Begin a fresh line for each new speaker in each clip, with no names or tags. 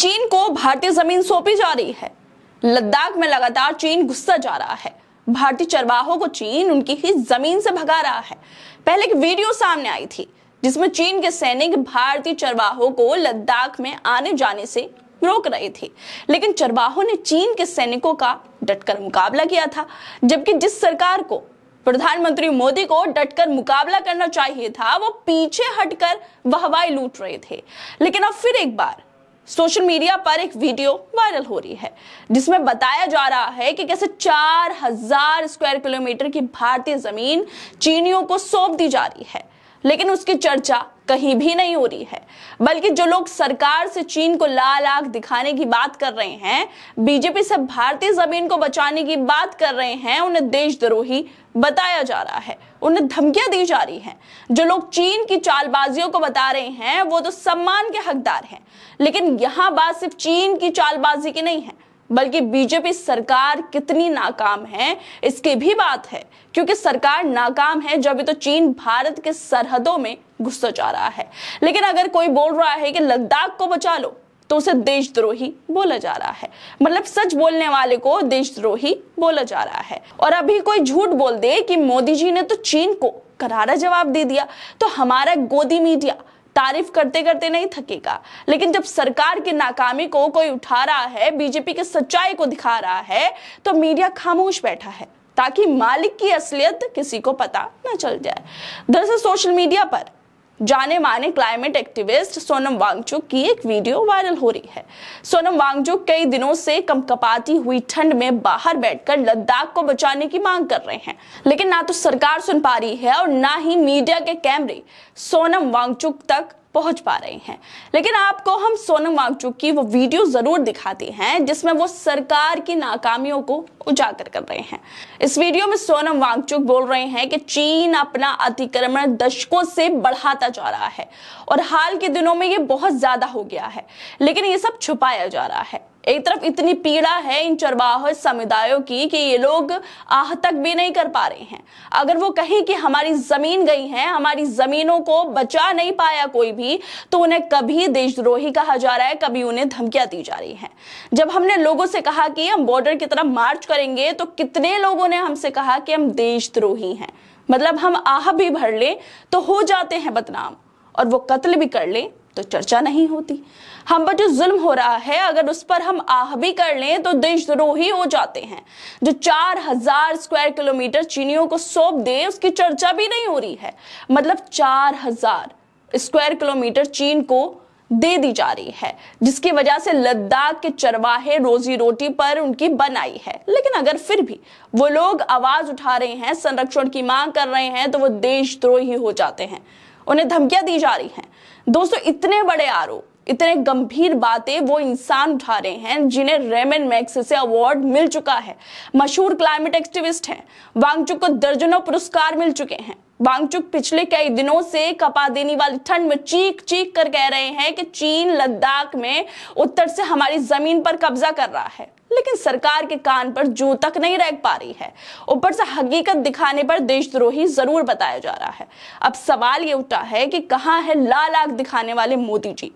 चीन को भारतीय जमीन सौंपी जा रही है लद्दाख में लगातार चीन गुस्सा जा रहा है भारतीय चरवाहों को चीन उनकी ही जमीन से भगा रहा है पहले एक वीडियो सामने आई थी जिसमें चीन के सैनिक भारतीय चरवाहों को लद्दाख में आने जाने से रोक रहे थे लेकिन चरवाहों ने चीन के सैनिकों का डटकर मुकाबला किया था जबकि जिस सरकार को प्रधानमंत्री मोदी को डटकर मुकाबला करना चाहिए था वो पीछे हटकर वाहवाही लूट रहे थे लेकिन अब फिर एक बार सोशल मीडिया पर एक वीडियो वायरल हो रही है जिसमें बताया जा रहा है कि कैसे 4000 स्क्वायर किलोमीटर की भारतीय जमीन चीनियों को सौंप दी जा रही है लेकिन उसकी चर्चा कहीं भी नहीं हो रही है बल्कि जो लोग सरकार से चीन को लाल आग दिखाने की बात कर रहे हैं बीजेपी से भारतीय जमीन को बचाने की बात कर रहे हैं उन्हें देशद्रोही बताया जा रहा है उन्हें धमकियां दी जा रही हैं जो लोग चीन की चालबाजियों को बता रहे हैं वो तो सम्मान के हकदार हैं लेकिन यहां बात सिर्फ चीन की चालबाजी की नहीं है बल्कि बीजेपी सरकार कितनी नाकाम है इसकी भी बात है क्योंकि सरकार नाकाम है जब तो चीन भारत के सरहदों में घुसता जा रहा है लेकिन अगर कोई बोल रहा है कि लद्दाख को बचा लो तो उसे देशद्रोही बोला जा रहा है मतलब सच बोलने वाले को देशद्रोही बोला जा रहा है और अभी कोई झूठ बोल दे कि मोदी जी ने तो चीन को करारा जवाब दे दिया तो हमारा गोदी मीडिया तारीफ करते करते नहीं थकेगा लेकिन जब सरकार की नाकामी को कोई उठा रहा है बीजेपी के सच्चाई को दिखा रहा है तो मीडिया खामोश बैठा है ताकि मालिक की असलियत किसी को पता न चल जाए दरअसल सोशल मीडिया पर जाने माने क्लाइमेट एक्टिविस्ट सोनम वांगचुक की एक वीडियो वायरल हो रही है सोनम वांगचुक कई दिनों से कमकपाती हुई ठंड में बाहर बैठकर लद्दाख को बचाने की मांग कर रहे हैं लेकिन ना तो सरकार सुन पा रही है और ना ही मीडिया के कैमरे सोनम वांगचुक तक पहुंच पा रहे हैं लेकिन आपको हम सोनम वांगचुक की वो वीडियो ज़रूर दिखाती हैं जिसमें वो सरकार की नाकामियों को उजागर कर रहे हैं इस वीडियो में सोनम वांगचुक बोल रहे हैं कि चीन अपना अतिक्रमण दशकों से बढ़ाता जा रहा है और हाल के दिनों में ये बहुत ज़्यादा हो गया है लेकिन ये सब छुपाया जा रहा है एक तरफ इतनी पीड़ा है इन चरबाह समुदायों की कि ये लोग आह तक भी नहीं कर पा रहे हैं अगर वो कहें कि हमारी जमीन गई है हमारी जमीनों को बचा नहीं पाया कोई भी तो उन्हें कभी देशद्रोही कहा जा रहा है कभी उन्हें धमकियां दी जा रही हैं जब हमने लोगों से कहा कि हम बॉर्डर की तरफ मार्च करेंगे तो कितने लोगों ने हमसे कहा कि हम देशद्रोही हैं मतलब हम आह भी भर ले तो हो जाते हैं बदनाम और वो कत्ल भी कर ले तो चर्चा नहीं होती हम पर जो जुल्म हो रहा है अगर उस पर हम आह भी कर लें तो देशद्रोही हो जाते हैं जो चार हजार स्क्वायर किलोमीटर चीनियों को सौंप दे उसकी चर्चा भी नहीं हो रही है मतलब चार हजार स्क्वायर किलोमीटर चीन को दे दी जा रही है जिसकी वजह से लद्दाख के चरवाहे रोजी रोटी पर उनकी बनाई है लेकिन अगर फिर भी वो लोग आवाज उठा रहे हैं संरक्षण की मांग कर रहे हैं तो वो देशद्रोही हो जाते हैं उन्हें धमकियां दी जा रही हैं दोस्तों इतने बड़े आरोप इतने गंभीर बातें वो इंसान उठा रहे हैं जिन्हें रेमन मैक्स से अवार्ड मिल चुका है मशहूर क्लाइमेट एक्टिविस्ट हैं वांगचुक को दर्जनों पुरस्कार मिल चुके हैं वांगचुक पिछले कई दिनों से कपा देने वाली ठंड में चीख चीख कर कह रहे हैं कि चीन लद्दाख में उत्तर से हमारी जमीन पर कब्जा कर रहा है लेकिन सरकार के कान पर जू तक नहीं रह पा रही है ऊपर से हकीकत दिखाने पर देशद्रोही जरूर बताया जा रहा है अब सवाल ये उठा है कि कहां है लाल आग दिखाने वाले मोदी जी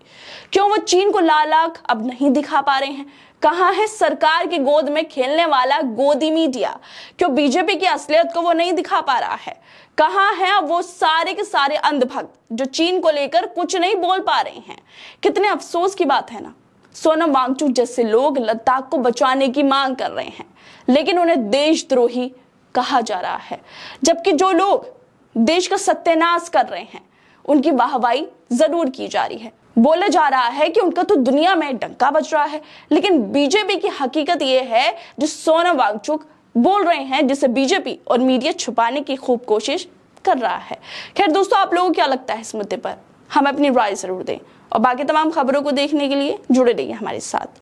क्यों वो चीन को लाल आग अब नहीं दिखा पा रहे हैं कहाँ है सरकार की गोद में खेलने वाला गोदी मीडिया क्यों बीजेपी की असलियत को वो नहीं दिखा पा रहा है कहाँ है वो सारे के सारे अंधभक्त जो चीन को लेकर कुछ नहीं बोल पा रहे हैं कितने अफसोस की बात है ना सोनम वांगचू जैसे लोग लद्दाख को बचाने की मांग कर रहे हैं लेकिन उन्हें देशद्रोही कहा जा रहा है जबकि जो लोग देश का सत्यानाश कर रहे हैं उनकी वाहवाही जरूर की जा रही है बोला जा रहा है कि उनका तो दुनिया में डंका बज रहा है लेकिन बीजेपी की हकीकत यह है जो सोनम वांगचुक बोल रहे हैं जिसे बीजेपी और मीडिया छुपाने की खूब कोशिश कर रहा है खैर दोस्तों आप लोगों को क्या लगता है इस मुद्दे पर हमें अपनी राय जरूर दें और बाकी तमाम खबरों को देखने के लिए जुड़े रहिए हमारे साथ